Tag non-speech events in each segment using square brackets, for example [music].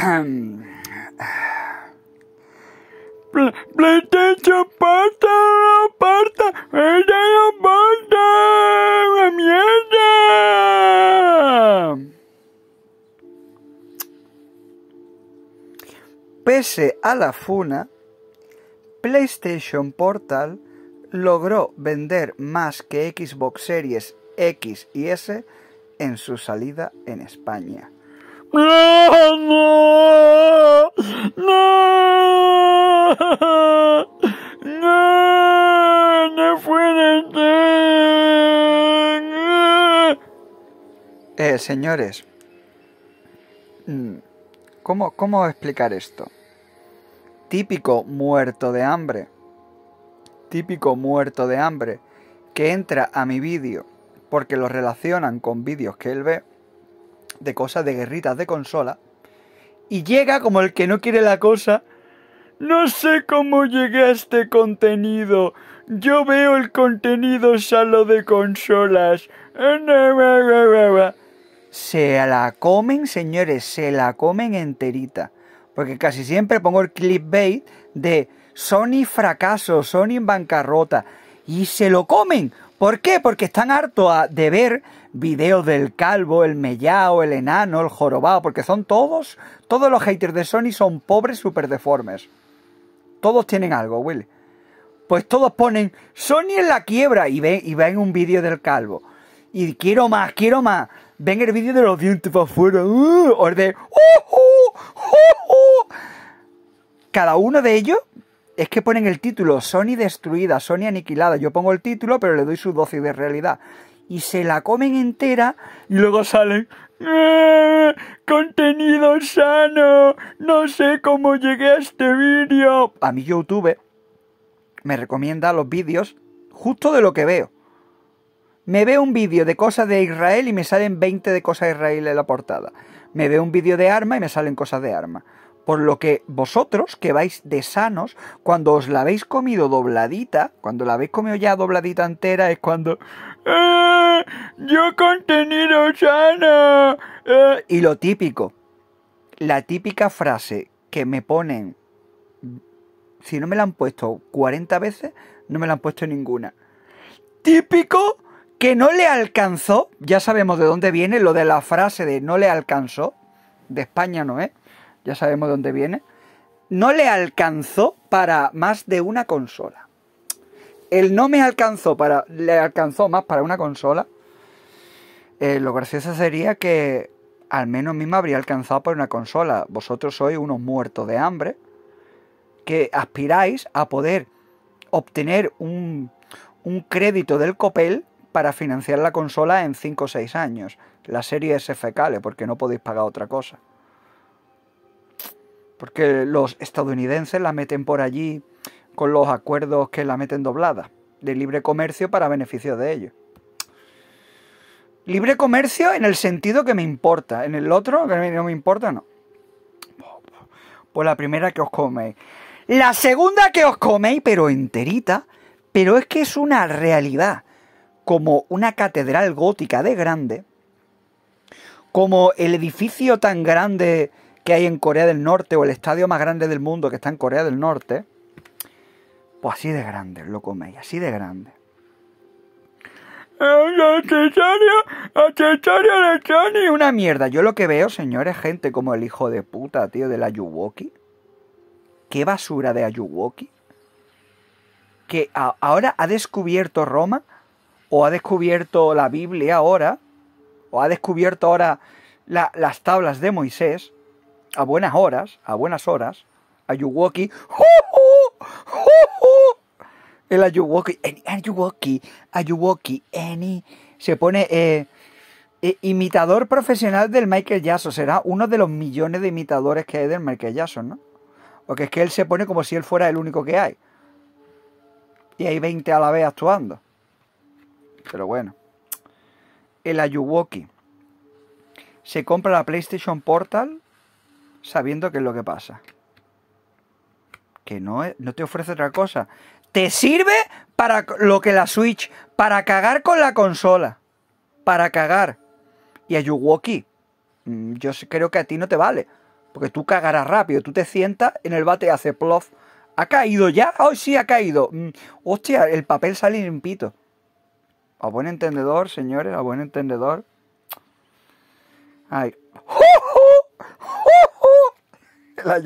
PlayStation [coughs] Pese a la funa, PlayStation Portal logró vender más que Xbox Series X y S en su salida en España. ¡No! ¡No! ¡No! ¡No puede ser! Eh, señores, mm, ¿cómo, cómo explicar esto? Típico muerto de hambre. Típico muerto de hambre que entra a mi vídeo porque lo relacionan con vídeos que él ve de cosas, de guerritas de consola. Y llega como el que no quiere la cosa. No sé cómo llegué a este contenido. Yo veo el contenido solo de consolas. Se la comen, señores, se la comen enterita. Porque casi siempre pongo el clipbait de Sony fracaso, Sony en bancarrota. Y se lo comen. ¿Por qué? Porque están hartos de ver videos del calvo, el mellao, el enano, el jorobado, porque son todos, todos los haters de Sony son pobres super deformes. Todos tienen algo, Will. Pues todos ponen Sony en la quiebra y ven, y ven un vídeo del calvo. Y quiero más, quiero más. Ven el vídeo de los dientes para afuera. ¡Uh! cada uno de ellos es que ponen el título Sony destruida, Sony aniquilada. Yo pongo el título, pero le doy su y de realidad. Y se la comen entera y luego salen. Eh, ¡Contenido sano! No sé cómo llegué a este vídeo. A mí YouTube me recomienda los vídeos justo de lo que veo. Me veo un vídeo de cosas de Israel y me salen 20 de cosas de Israel en la portada. Me veo un vídeo de arma y me salen cosas de arma. Por lo que vosotros que vais de sanos, cuando os la habéis comido dobladita, cuando la habéis comido ya dobladita entera, es cuando... Ah, ¡Eh! ¡Yo contenido sano! Y lo típico, la típica frase que me ponen, si no me la han puesto 40 veces, no me la han puesto ninguna. Típico que no le alcanzó, ya sabemos de dónde viene lo de la frase de no le alcanzó, de España no es, ¿eh? ya sabemos dónde viene, no le alcanzó para más de una consola. El no me alcanzó para. le alcanzó más para una consola. Eh, lo gracioso sería que al menos mismo habría alcanzado para una consola. Vosotros sois unos muertos de hambre que aspiráis a poder obtener un, crédito del Copel para financiar la consola en 5 o 6 años. La serie es fecale, porque no podéis pagar otra cosa porque los estadounidenses la meten por allí con los acuerdos que la meten doblada, de libre comercio para beneficio de ellos. Libre comercio en el sentido que me importa, en el otro que no me importa, no. Pues la primera que os coméis. La segunda que os coméis, pero enterita, pero es que es una realidad, como una catedral gótica de grande, como el edificio tan grande que hay en Corea del Norte o el estadio más grande del mundo que está en Corea del Norte, pues así de grande lo coméis, así de grande. Una mierda. Yo lo que veo, señores, gente como el hijo de puta, tío, del Ayuwoki. Qué basura de Ayuwoki. Que ahora ha descubierto Roma, o ha descubierto la Biblia ahora, o ha descubierto ahora las tablas de Moisés a buenas horas, a buenas horas, Ayuwoki, el Ayuwoki, Ayuwoki, Ayuwoki, Eni, se pone eh, eh, imitador profesional del Michael Jackson, será uno de los millones de imitadores que hay del Michael Jackson, ¿no? Porque es que él se pone como si él fuera el único que hay. Y hay 20 a la vez actuando. Pero bueno. El Ayuwoki. Se compra la PlayStation Portal sabiendo qué es lo que pasa. Que no, no te ofrece otra cosa. Te sirve para lo que la Switch, para cagar con la consola. Para cagar. Y a Yuwoki, mm, yo creo que a ti no te vale. Porque tú cagarás rápido. Tú te sientas en el bate y hace plof. ¿Ha caído ya? hoy sí, ha caído! Mm, hostia, el papel sale limpito. A buen entendedor, señores, a buen entendedor. Ay. ¡Uh, [laughs] La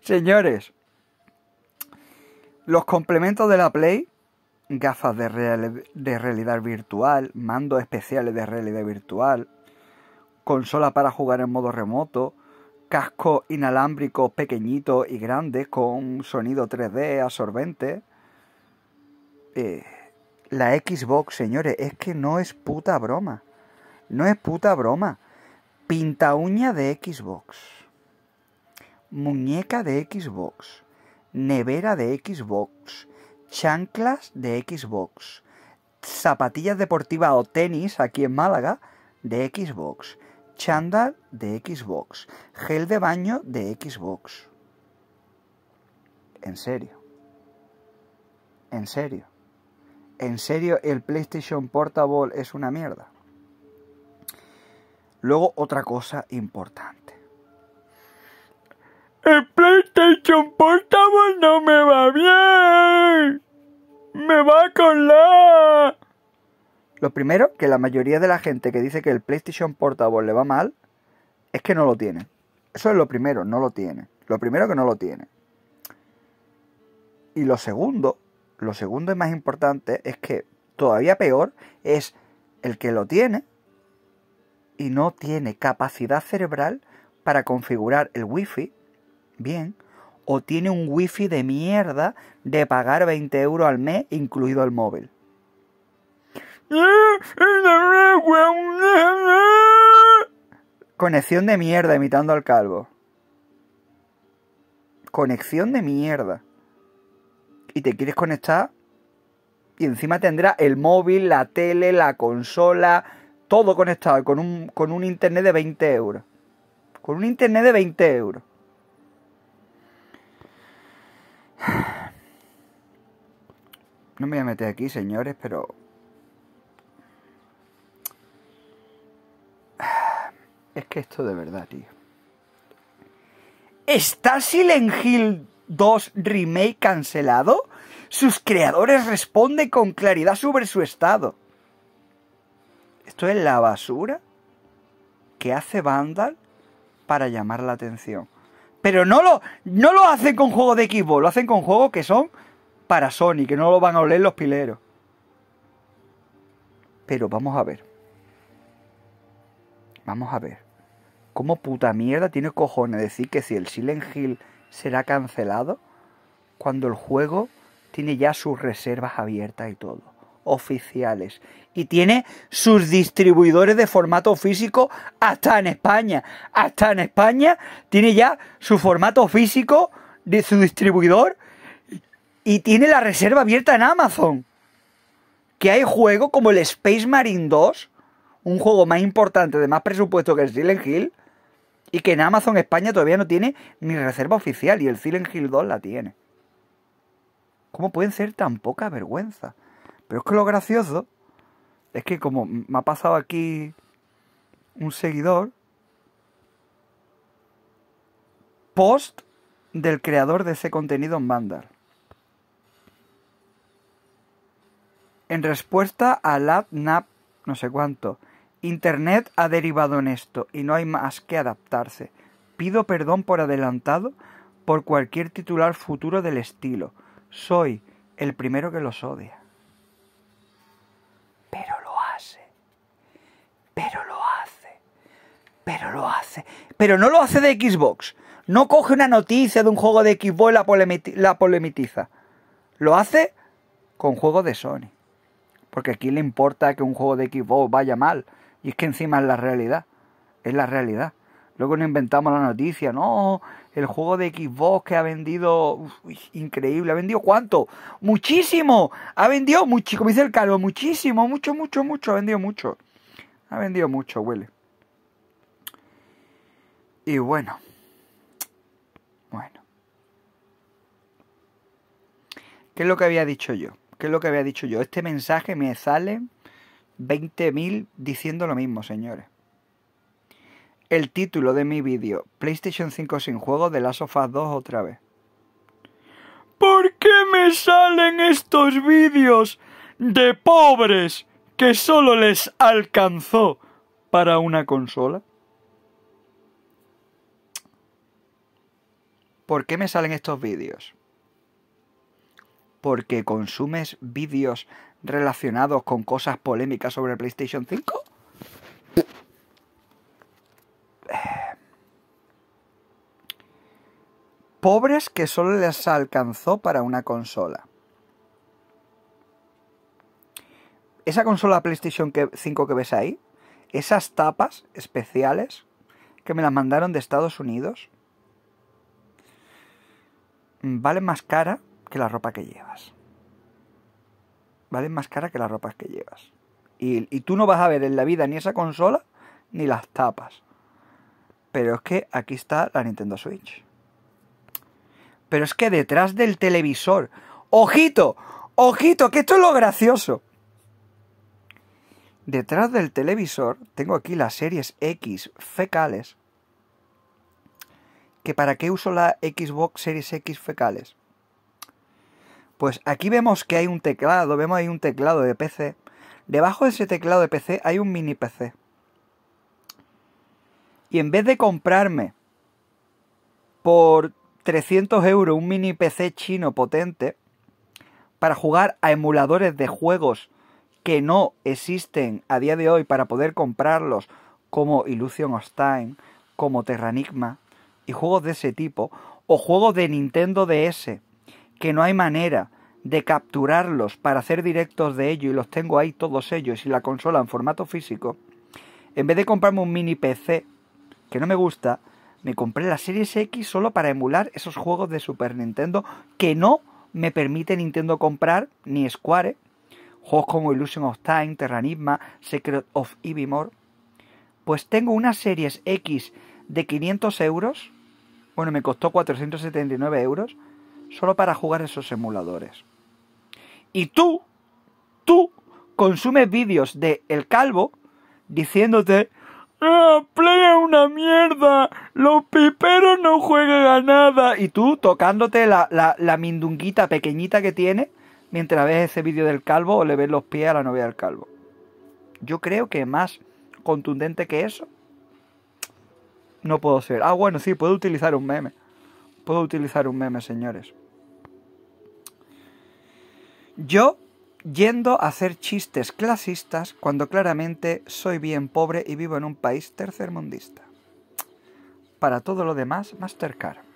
Señores, los complementos de la Play, gafas de, realidad virtual, mandos especiales de realidad virtual, consola para jugar en modo remoto, casco inalámbrico pequeñito y grande con sonido 3D absorbente. Eh, la Xbox, señores, es que no es puta broma. No es puta broma. Pinta uña de Xbox muñeca de Xbox, nevera de Xbox, chanclas de Xbox, zapatillas deportivas o tenis aquí en Málaga de Xbox, chándal de Xbox, gel de baño de Xbox. En serio. En serio. En serio, el PlayStation Portable es una mierda. Luego otra cosa importante. PlayStation Portable no me va bien. Me va con la... Lo primero, que la mayoría de la gente que dice que el PlayStation Portable le va mal, es que no lo tiene. Eso es lo primero, no lo tiene. Lo primero que no lo tiene. Y lo segundo, lo segundo y más importante es que todavía peor es el que lo tiene y no tiene capacidad cerebral para configurar el wifi bien o tiene un wifi de mierda de pagar 20 euros al mes, incluido el móvil. Conexión de mierda imitando al calvo. Conexión de mierda. Y te quieres conectar y encima tendrá el móvil, la tele, la consola, todo conectado con un, con un internet de 20 euros. Con un internet de 20 euros. No me voy a meter aquí, señores, pero... Es que esto de verdad, tío. ¿Está Silent Hill 2 Remake cancelado? Sus creadores responden con claridad sobre su estado. Esto es la basura que hace Vandal para llamar la atención. Pero no lo, no lo hacen con juegos de equipo, lo hacen con juegos que son para Sony, que no lo van a oler los pileros. Pero vamos a ver. Vamos a ver. ¿Cómo puta mierda tiene cojones decir que si el Silent Hill será cancelado cuando el juego tiene ya sus reservas abiertas y todo? oficiales. Y tiene sus distribuidores de formato físico hasta en España. Hasta en España tiene ya su formato físico de su distribuidor y tiene la reserva abierta en Amazon. Que hay juegos como el Space Marine 2, un juego más importante de más presupuesto que el Silent Hill, y que en Amazon España todavía no tiene ni reserva oficial y el Silent Hill 2 la tiene. ¿Cómo pueden ser tan poca vergüenza? Pero es que lo gracioso es que como me ha pasado aquí un seguidor, post del creador de ese contenido en Mandar. En respuesta a AdNap no sé cuánto, Internet ha derivado en esto y no hay más que adaptarse. Pido perdón por adelantado por cualquier titular futuro del estilo. Soy el primero que los odia. pero lo hace. Pero no lo hace de Xbox. No coge una noticia de un juego de Xbox y la, polemitiza. Lo hace con juegos de Sony. Porque aquí le importa que un juego de Xbox vaya mal. Y es que encima es la realidad. Es la realidad. Luego no inventamos la noticia. No, el juego de Xbox que ha vendido. increíble. ¿Ha vendido cuánto? Muchísimo. Ha vendido muchísimo. Como dice el muchísimo, mucho, mucho, mucho. Ha vendido mucho. Ha vendido mucho, huele. Y bueno, bueno. ¿Qué es lo que había dicho yo? ¿Qué es lo que había dicho yo? Este mensaje me sale 20.000 diciendo lo mismo, señores. El título de mi vídeo, PlayStation 5 sin juego de Last of Us 2 otra vez. ¿Por qué me salen estos vídeos de pobres que solo les alcanzó para una consola? ¿Por qué me salen estos vídeos? ¿Porque consumes vídeos relacionados con cosas polémicas sobre PlayStation 5? Pobres que solo les alcanzó para una consola. Esa consola PlayStation 5 que ves ahí, esas tapas especiales que me las mandaron de Estados Unidos, vale más cara que la ropa que llevas. vale más cara que las ropas que llevas. Y, y tú no vas a ver en la vida ni esa consola ni las tapas. Pero es que aquí está la Nintendo Switch. Pero es que detrás del televisor, ojito, ojito, que esto es lo gracioso. Detrás del televisor tengo aquí las series X fecales que para qué uso la Xbox Series X fecales. Pues aquí vemos que hay un teclado, vemos hay un teclado de PC. Debajo de ese teclado de PC hay un mini PC. Y en vez de comprarme por 300 euros un mini PC chino potente para jugar a emuladores de juegos que no existen a día de hoy para poder comprarlos, como Illusion of Time, como Terranigma, y juegos de ese tipo, o juegos de Nintendo DS, que no hay manera de capturarlos para hacer directos de ellos y los tengo ahí todos ellos y la consola en formato físico, en vez de comprarme un mini PC, que no me gusta, me compré la Series X solo para emular esos juegos de Super Nintendo que no me permite Nintendo comprar ni Square, juegos como Illusion of Time, Terranisma, Secret of more Pues tengo una Series X de 500 euros bueno, me costó 479 euros solo para jugar esos emuladores. Y tú, tú, consumes vídeos de El Calvo diciéndote... ¡Ah, Play una mierda! ¡Los piperos no juegan a nada! Y tú tocándote la, la, la mindunguita pequeñita que tiene mientras ves ese vídeo del calvo o le ves los pies a la novia del calvo. Yo creo que más contundente que eso no puedo ser. Ah, bueno, sí, puedo utilizar un meme. Puedo utilizar un meme, señores. Yo yendo a hacer chistes clasistas cuando claramente soy bien pobre y vivo en un país tercermundista. Para todo lo demás, Mastercard.